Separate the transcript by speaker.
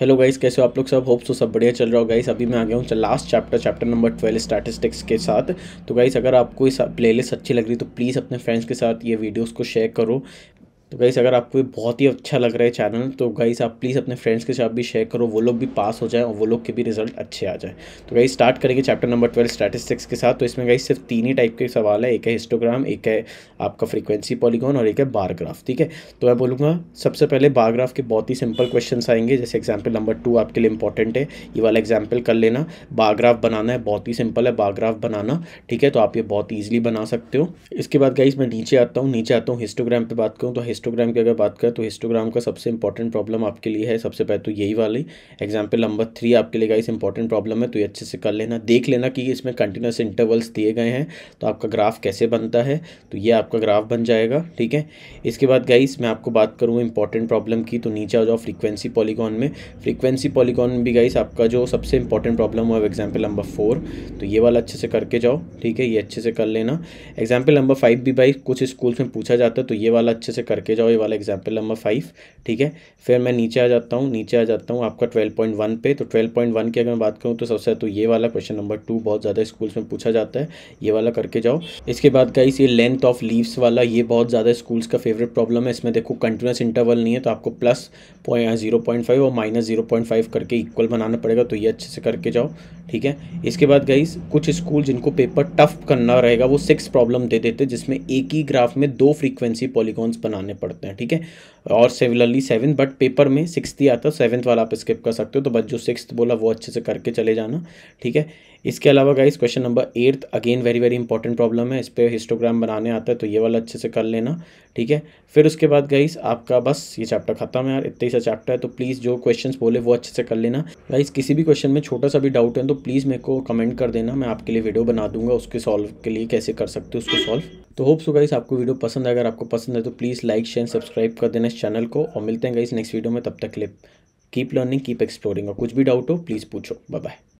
Speaker 1: hello guys कैसे हो आप लोग सब होप सो तो सब बढ़िया चल रहा हो गाइस अभी मैं आ गया हूँ last chapter chapter number twelve statistics के साथ तो गाइस अगर आपको इस प्लेलिस्ट अच्छी लग रही तो प्लीज़ अपने फ्रेंड्स के साथ ये वीडियोस को शेयर करो तो गाइस अगर आपको बहुत ही अच्छा लग रहा है चैनल तो गाइस आप प्लीज़ अपने फ्रेंड्स के साथ भी शेयर करो वो लोग भी पास हो जाएं और वो लोग के भी रिजल्ट अच्छे आ जाएं तो गाइस स्टार्ट करेंगे चैप्टर नंबर ट्वेल्व स्टैटिस्टिक्स के साथ तो इसमें गाइस सिर्फ तीन ही टाइप के सवाल है एक है हिस्टोग्राम एक है आपका फ्रीक्वेंसी पॉलीगॉन और एक है बारग्राफ ठीक है तो मैं बोलूँगा सबसे पहले बारग्राफ के बहुत ही सिंपल क्वेश्चन आएंगे जैसे एग्जाम्पल नंबर टू आपके लिए इंपॉर्टेंट है ये वाला एग्जाम्पल कर लेना बारग्राफ बनाना है बहुत ही सिंपल है बारग्राफ बनाना ठीक है तो आप ये बहुत ईजिली बना सकते हो इसके बाद गाइस मैं नीचे आता हूँ नीचे आता हूँ हिस्टोग्राम पर बात करूँ तो हिस्टोग्राम की अगर बात करें तो हिस्टोग्राम का सबसे इंपॉर्टेंट प्रॉब्लम आपके लिए है सबसे पहले तो यही वाली एग्जाम्पल नंबर थ्री आपके लिए गाइस इंपॉर्टेंट प्रॉब्लम है तो ये अच्छे से कर लेना देख लेना कि इसमें कंटिन्यूस इंटरवल्स दिए गए हैं तो आपका ग्राफ कैसे बनता है तो ये आपका ग्राफ बन जाएगा ठीक है इसके बाद गाइस मैं आपको बात करूँ इंपॉर्टेंट प्रॉब्लम की तो नीचे आ जाओ फ्रीक्वेंसी पॉलीकॉन में फ्रीक्वेंसी पॉलीकॉन में भी गाइस आपका जो सबसे इंपॉर्टेंट प्रॉब्लम हुआ एग्जाम्पल नंबर फोर तो ये वाला अच्छे से करके जाओ ठीक है ये अच्छे से कर लेना एग्जाम्पल नंबर फाइव भी भाई कुछ स्कूल्स में पूछा जाता है तो ये वाला अच्छे से करके करके जाओ ये वाला एग्जाम्पल नंबर फाइव ठीक है फिर मैं नीचे आ जाता हूँ नीचे आ जाता हूँ आपका ट्वेल्व पॉइंट वन पे तो ट्वेल्व पॉइंट वन की अगर मैं बात करूँ तो सबसे तो ये वाला क्वेश्चन नंबर टू बहुत ज़्यादा स्कूल्स में पूछा जाता है ये वाला करके जाओ इसके बाद का ये लेंथ ऑफ लीव्स वाला ये बहुत ज़्यादा स्कूल्स का फेवरेट प्रॉब्लम है इसमें देखो कंटिन्यूस इंटरवल नहीं है तो आपको प्लस पॉइंट uh, और माइनस करके इक्वल बनाना पड़ेगा तो ये अच्छे से करके जाओ ठीक है इसके बाद गई कुछ स्कूल जिनको पेपर टफ करना रहेगा वो सिक्स प्रॉब्लम दे देते जिसमें एक ही ग्राफ में दो फ्रीक्वेंसी पॉलीगॉन्स बनाने पड़ते हैं ठीक है और सिमिलरली सेवन बट पेपर में सिक्स ही आता है सेवन्थ वाला आप स्किप कर सकते हो तो बस जो सिक्स बोला वो अच्छे से करके चले जाना ठीक है इसके अलावा guys question number eighth again very very important problem है इस पर हिस्टोग्राम बनाने आता है तो ये वाला अच्छे से कर लेना ठीक है फिर उसके बाद गाइस आपका बस ये चैप्टर खत्म है यार इतने ही सा चैप्टर है तो प्लीज़ जो क्वेश्चन बोले वो अच्छे से कर लेना गाइस किसी भी क्वेश्चन में छोटा सा भी डाउट है तो प्लीज़ मेरे को कमेंट कर देना मैं आपके लिए वीडियो बना दूंगा उसके सॉल्व के लिए कैसे कर सकते हो उसको सॉल्व तो होप्स गाइस आपको वीडियो पसंद है अगर आपको पसंद है तो please like like share subscribe कर देना इस चैनल को और मिलते हैं गाइस नेक्स्ट वीडियो में तब तक clip keep learning keep exploring और कुछ भी डाउट हो प्लीज़ पूछो बाय बाय